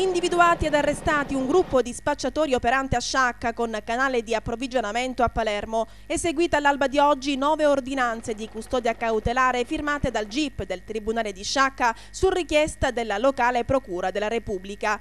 Individuati ed arrestati un gruppo di spacciatori operante a Sciacca con canale di approvvigionamento a Palermo. Eseguita all'alba di oggi nove ordinanze di custodia cautelare firmate dal GIP del Tribunale di Sciacca su richiesta della locale Procura della Repubblica.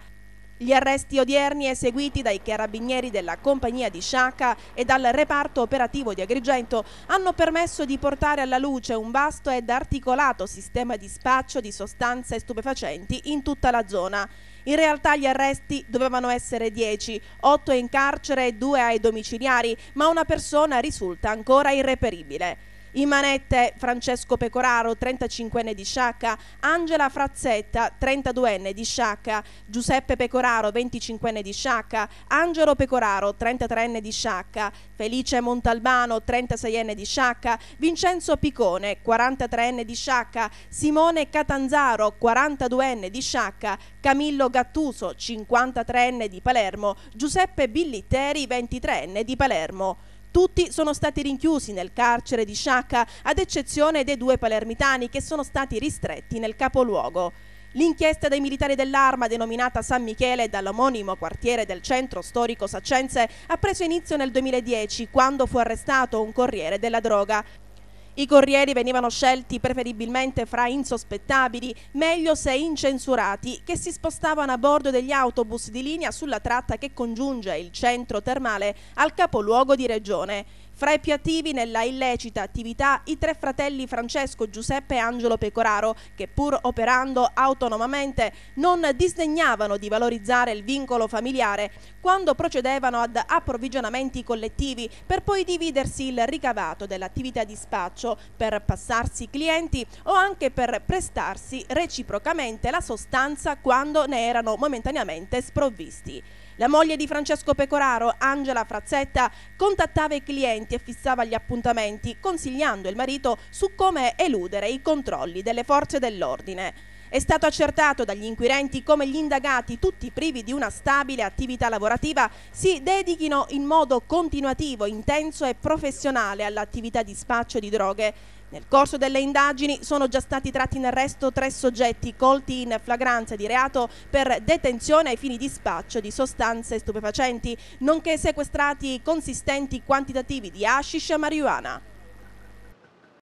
Gli arresti odierni eseguiti dai carabinieri della compagnia di Sciacca e dal reparto operativo di Agrigento hanno permesso di portare alla luce un vasto ed articolato sistema di spaccio di sostanze stupefacenti in tutta la zona. In realtà gli arresti dovevano essere 10, 8 in carcere e 2 ai domiciliari, ma una persona risulta ancora irreperibile. In manette Francesco Pecoraro, 35enne di Sciacca, Angela Frazzetta, 32enne di Sciacca, Giuseppe Pecoraro, 25enne di Sciacca, Angelo Pecoraro, 33enne di Sciacca, Felice Montalbano, 36enne di Sciacca, Vincenzo Picone, 43enne di Sciacca, Simone Catanzaro, 42enne di Sciacca, Camillo Gattuso, 53enne di Palermo, Giuseppe Billitteri, 23enne di Palermo. Tutti sono stati rinchiusi nel carcere di Sciacca, ad eccezione dei due palermitani che sono stati ristretti nel capoluogo. L'inchiesta dei militari dell'arma denominata San Michele dall'omonimo quartiere del centro storico Saccense ha preso inizio nel 2010 quando fu arrestato un corriere della droga. I corrieri venivano scelti preferibilmente fra insospettabili, meglio se incensurati, che si spostavano a bordo degli autobus di linea sulla tratta che congiunge il centro termale al capoluogo di regione. Fra i più attivi nella illecita attività i tre fratelli Francesco, Giuseppe e Angelo Pecoraro, che pur operando autonomamente non disdegnavano di valorizzare il vincolo familiare quando procedevano ad approvvigionamenti collettivi per poi dividersi il ricavato dell'attività di spaccio per passarsi clienti o anche per prestarsi reciprocamente la sostanza quando ne erano momentaneamente sprovvisti. La moglie di Francesco Pecoraro, Angela Frazzetta, contattava i clienti e fissava gli appuntamenti, consigliando il marito su come eludere i controlli delle forze dell'ordine. È stato accertato dagli inquirenti come gli indagati, tutti privi di una stabile attività lavorativa, si dedichino in modo continuativo, intenso e professionale all'attività di spaccio di droghe nel corso delle indagini sono già stati tratti in arresto tre soggetti colti in flagranza di reato per detenzione ai fini di spaccio di sostanze stupefacenti, nonché sequestrati consistenti quantitativi di hashish e marijuana.